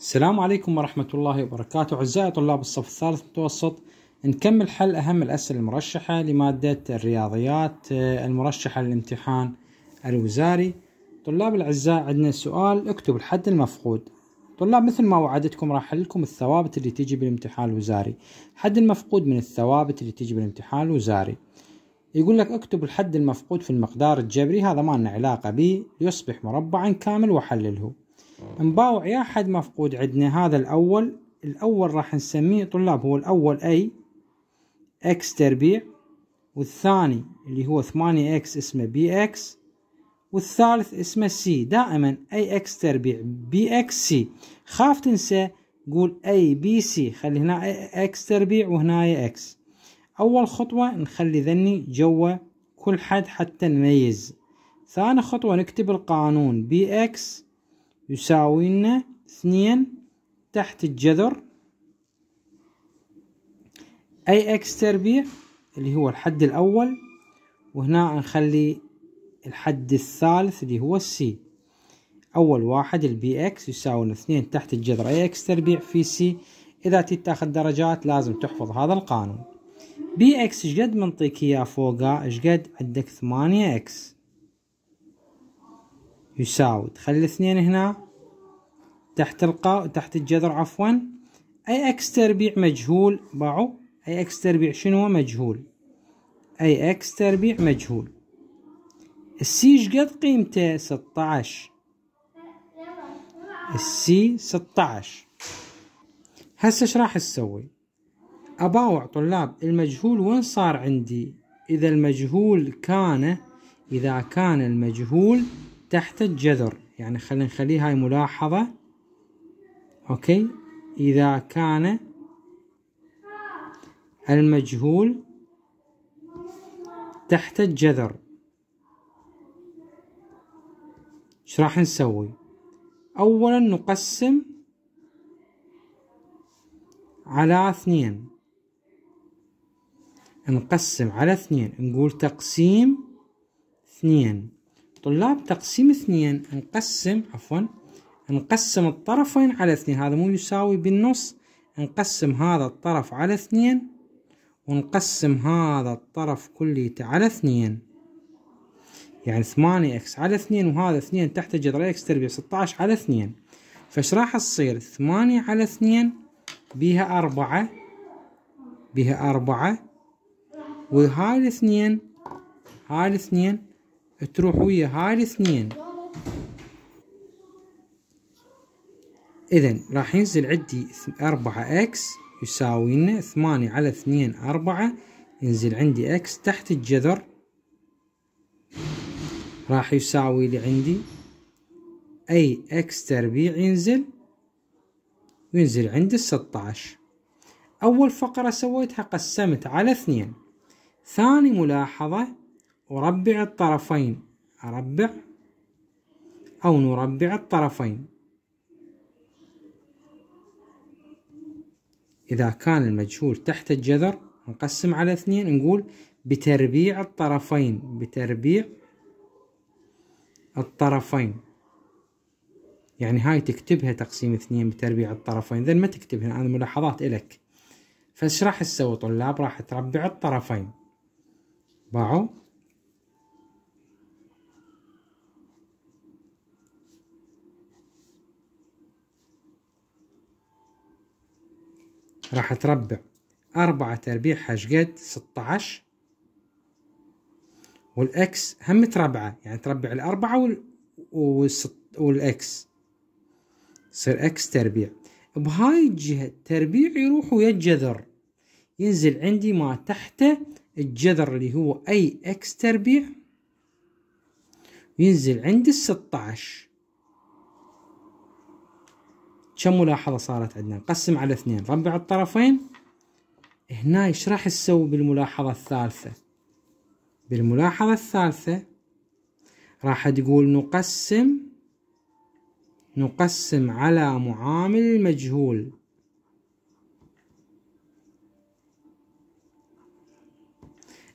السلام عليكم ورحمة الله وبركاته أعزائي طلاب الصف الثالث متوسط نكمل حل أهم الأسئلة المرشحة لمادة الرياضيات آه، المرشحة للامتحان الوزاري طلاب الأعزاء عندنا سؤال اكتب الحد المفقود طلاب مثل ما وعدتكم راح أحل لكم الثوابت اللي تجي بالامتحان الوزاري الحد المفقود من الثوابت اللي تجي بالامتحان الوزاري يقول لك اكتب الحد المفقود في المقدار الجبري هذا ما لنا علاقة به ليصبح مربعا كامل وحلله نباوع يا حد مفقود عندنا هذا الأول الأول راح نسميه طلاب هو الأول أي إكس تربيع والثاني اللي هو ثمانية إكس اسمه بي إكس والثالث اسمه سي دائما أي إكس تربيع بي إكس سي خاف تنسى قول أي بي سي خلي هنا إكس تربيع وهنا إكس أول خطوة نخلي ذني جوا كل حد حتى نميز ثاني خطوة نكتب القانون بي إكس يساوينا اثنين تحت الجذر اي اكس تربيع اللي هو الحد الاول وهنا نخلي الحد الثالث اللي هو السي اول واحد البي اكس يساوي اثنين تحت الجذر اي اكس تربيع في سي اذا تتاخذ درجات لازم تحفظ هذا القانون بي اكس شقد منطيك اياه فوقه شقد عندك ثمانية اكس يساوي تخلي الاثنين هنا تحت القا تحت الجذر عفوا اي اكس تربيع مجهول باعوا اي اكس تربيع شنو مجهول اي اكس تربيع مجهول السي قد قيمته 16 السي 16 هسه ايش راح تسوي اباوع طلاب المجهول وين صار عندي اذا المجهول كان اذا كان المجهول تحت الجذر يعني خلينا نخليها هاي ملاحظة أوكي إذا كان المجهول تحت الجذر ايش راح نسوي اولا نقسم على اثنين نقسم على اثنين نقول تقسيم اثنين طلاب تقسيم اثنين نقسم عفوا نقسم الطرفين على اثنين هذا مو يساوي بالنص نقسم هذا الطرف على اثنين ونقسم هذا الطرف كليته على اثنين يعني ثمانية اكس على اثنين وهذا اثنين تحت جذر اكس تربيع ستاعش على اثنين فش راح تصير ثمانية على اثنين بيها أربعة بيها أربعة وهاي الاثنين هاي الاثنين تروح ويا هاي اثنين اذا راح ينزل عندي اربعة اكس يساوي لنا ثمانية على اثنين اربعة ينزل عندي اكس تحت الجذر راح يساوي لي عندي اي اكس تربيع ينزل وينزل عندي الستاش اول فقرة سويتها قسمت على اثنين ثاني ملاحظة أربع الطرفين أربع أو نربع الطرفين إذا كان المجهول تحت الجذر نقسم على اثنين نقول بتربيع الطرفين بتربيع الطرفين يعني هاي تكتبها تقسيم اثنين بتربيع الطرفين ذن ما تكتبها أنا ملاحظات إلك فايش راح تسوي طلاب راح تربع الطرفين باعوا راح تربع أربعة تربيع حشقات ستاعش والإكس هم تربعة يعني تربع الأربعة وال... والست... والإكس يصير إكس تربيع بهاي الجهة التربيع يروح ويا الجذر ينزل عندي ما تحته الجذر اللي هو أي إكس تربيع ينزل عندي الستعش كم ملاحظة صارت عندنا نقسم على اثنين ربع الطرفين هنا ايش راح تسوي بالملاحظة الثالثة بالملاحظة الثالثة راح تقول نقسم نقسم على معامل المجهول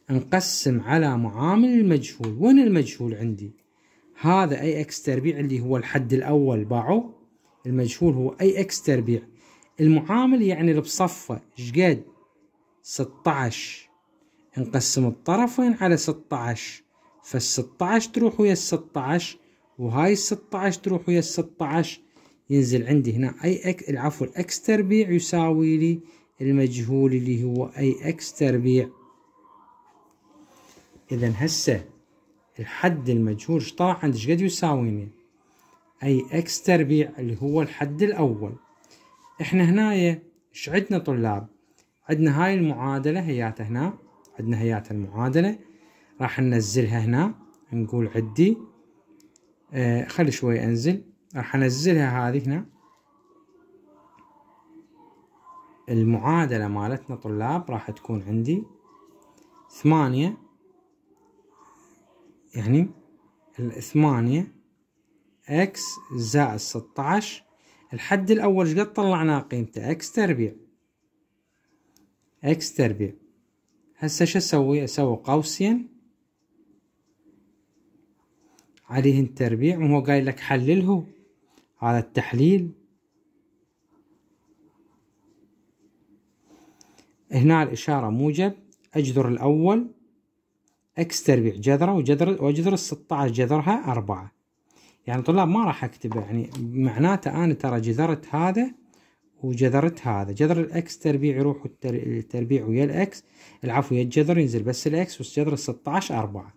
نقسم على معامل المجهول وين المجهول عندي هذا اي اكس تربيع اللي هو الحد الاول باعوه المجهول هو اي اكس تربيع المعامل يعني اللي بصفه شقد 16 نقسم الطرفين على 16 فال 16 تروح ويا ال 16 وهاي ال 16 تروح ويا ال 16 ينزل عندي هنا اي اكس العفو الاكس تربيع يساوي لي المجهول اللي هو اي اكس تربيع اذا هسه الحد المجهول ايش طلع عندي ايش قد يساويني أي إكس تربيع اللي هو الحد الأول إحنا هنايا إيش عندنا طلاب عندنا هاي المعادلة هياتها هنا عندنا هيات المعادلة راح ننزلها هنا نقول عدي آه خلي شوي أنزل راح أنزلها هذه هنا المعادلة مالتنا طلاب راح تكون عندي ثمانية يعني الثمانية اكس زائد 16 الحد الأول شقد طلعنا قيمته اكس تربيع اكس تربيع هسه شو اسوي اسوي قوسين عليهن تربيع وهو قايل لك حلله على التحليل هنا الإشارة موجب أجذر الأول اكس تربيع جذرة وجذر وجذر ال16 جذرها أربعة يعني طلاب ما راح اكتبه يعني معناته انا ترى جذرت هذا وجذرت هذا جذر الاكس تربيع يروح التربيع ويا الاكس العفو ويا الجذر ينزل بس الاكس والجذر 16 4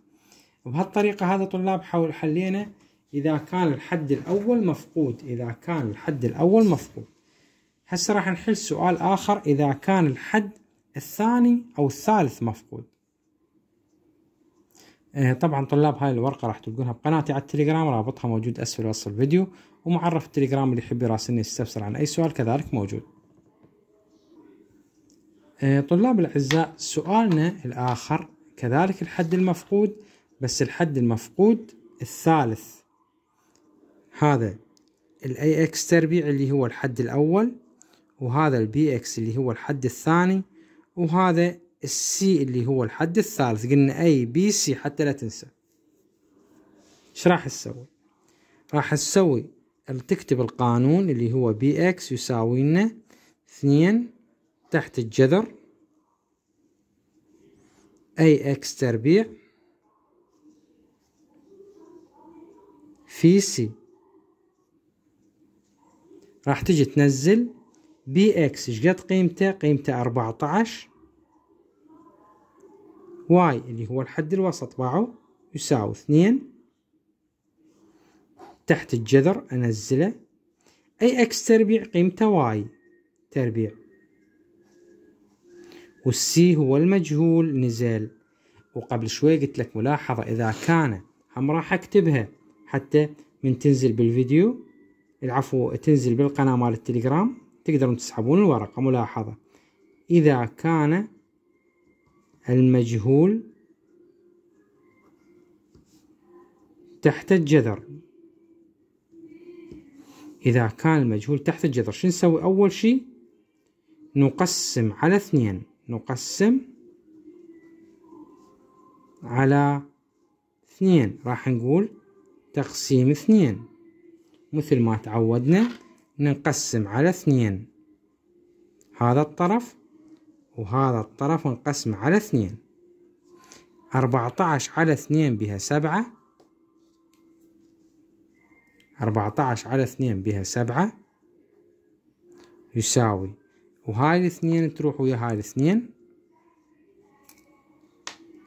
وبهالطريقه هذا طلاب حول حلينا اذا كان الحد الاول مفقود اذا كان الحد الاول مفقود هسه راح نحل سؤال اخر اذا كان الحد الثاني او الثالث مفقود آه، طبعا طلاب هاي الورقة راح تلقونها بقناتي على التليجرام رابطها موجود اسفل وصف الفيديو ومعرف التليجرام اللي يحب يراسلني يستفسر عن اي سؤال كذلك موجود آه، طلاب الاعزاء سؤالنا الاخر كذلك الحد المفقود بس الحد المفقود الثالث هذا الاي اكس تربيع اللي هو الحد الاول وهذا البي اكس اللي هو الحد الثاني وهذا السي اللي هو الحد الثالث قلنا اي بي سي حتى لا تنسى ايش راح تسوي راح تسوي تكتب القانون اللي هو بي اكس يساوي لنا اثنين تحت الجذر اي اكس تربيع في سي راح تجي تنزل بي اكس ايش قد قيمته قيمته 14 واي اللي هو الحد الوسط باعه يساوي اثنين تحت الجذر أنزله أي إكس تربيع قيمته واي تربيع والسي هو المجهول نزل وقبل شوي قلت لك ملاحظة إذا كان هم راح أكتبها حتى من تنزل بالفيديو العفو تنزل بالقناة مال التليجرام تقدرون تسحبون الورقة ملاحظة إذا كان المجهول تحت الجذر إذا كان المجهول تحت الجذر شو نسوي أول شيء نقسم على اثنين نقسم على اثنين راح نقول تقسيم اثنين مثل ما تعودنا نقسم على اثنين هذا الطرف وهذا الطرف انقسم على اثنين عشر على اثنين بها سبعة عشر على اثنين بها سبعة يساوي وهاي الاثنين تروح ويا هاي الاثنين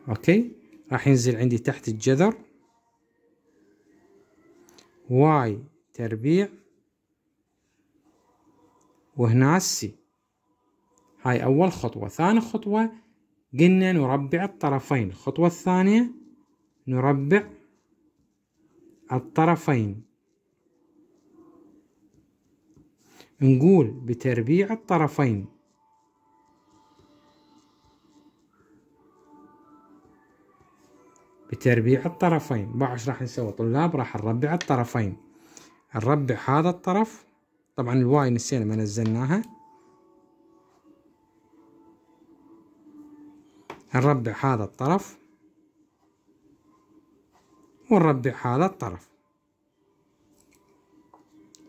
اوكي راح ينزل عندي تحت الجذر واي تربيع وهنا السي هاي أول خطوة ثاني خطوة قلنا نربع الطرفين الخطوة الثانية نربع الطرفين نقول بتربيع الطرفين بتربيع الطرفين بقى ايش راح نسوي طلاب راح نربع الطرفين نربع هذا الطرف طبعا الواي نسينا ما نزلناها نربع هذا الطرف ونربع هذا الطرف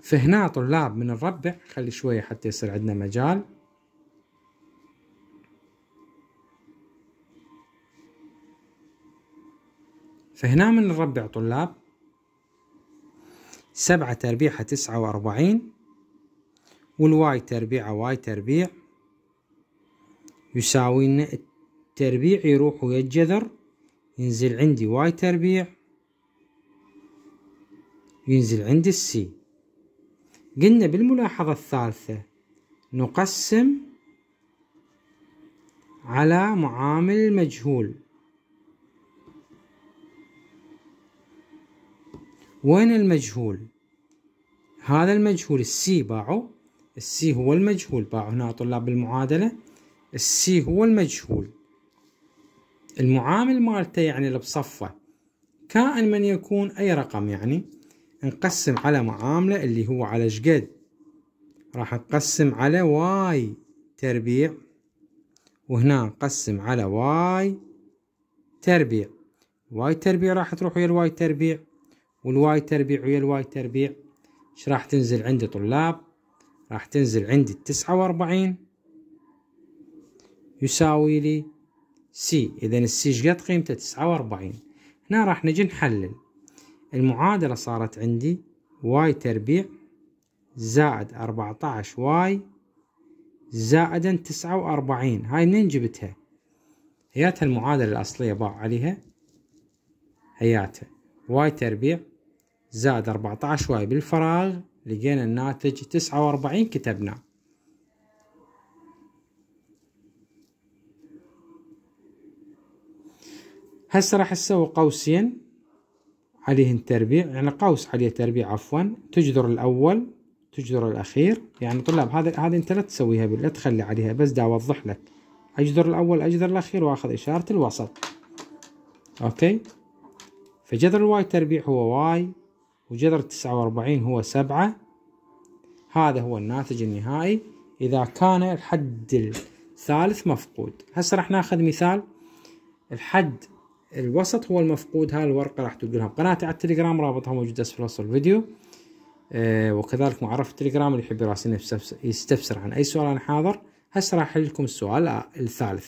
فهنا طلاب من الربع خلي شوية حتى يصير عندنا مجال فهنا من الربع طلاب سبعة تربيعها تسعة وأربعين والواي تربيعة واي تربيع يساوينا تربيع يروح ويا الجذر ينزل عندي واي تربيع ينزل عندي السي قلنا بالملاحظة الثالثة نقسم على معامل المجهول وين المجهول هذا المجهول السي باعه السي هو المجهول باعه هنا طلاب المعادلة السي هو المجهول المعامل مالته يعني اللي بصفه كائن من يكون أي رقم يعني نقسم على معامله اللي هو على شقد راح نقسم على واي تربيع وهنا نقسم على واي تربيع واي تربيع راح تروح ويا الواي تربيع والواي تربيع ويا الواي تربيع ايش راح تنزل عندي طلاب راح تنزل عندي تسعة واربعين يساوي لي سي إذا السي شقد قيمته تسعة وأربعين هنا راح نجي نحلل المعادلة صارت عندي واي تربيع زائد 14 واي زائدا تسعة وأربعين هاي منين جبتها هياتها المعادلة الأصلية باع عليها هياتها واي تربيع زائد 14 واي بالفراغ لقينا الناتج تسعة وأربعين كتبناه هسه راح نسوي قوسين عليهن تربيع يعني قوس عليه تربيع عفوا تجذر الأول تجذر الأخير يعني طلاب هذا هذا أنت لا تسويها لا تخلي عليها بس دا أوضح لك أجذر الأول أجذر الأخير وآخذ إشارة الوسط أوكي فجذر الواي تربيع هو واي وجذر تسعة وأربعين هو سبعة هذا هو الناتج النهائي إذا كان الحد الثالث مفقود هسه راح ناخذ مثال الحد الوسط هو المفقود هاي الورقة راح تلقونها بقناتي على التليجرام رابطها موجود أسفل وصف الفيديو أه وكذلك معرف التليجرام اللي يحب يراسلني يستفسر عن أي سؤال أنا حاضر هسه راح أحل لكم السؤال الثالث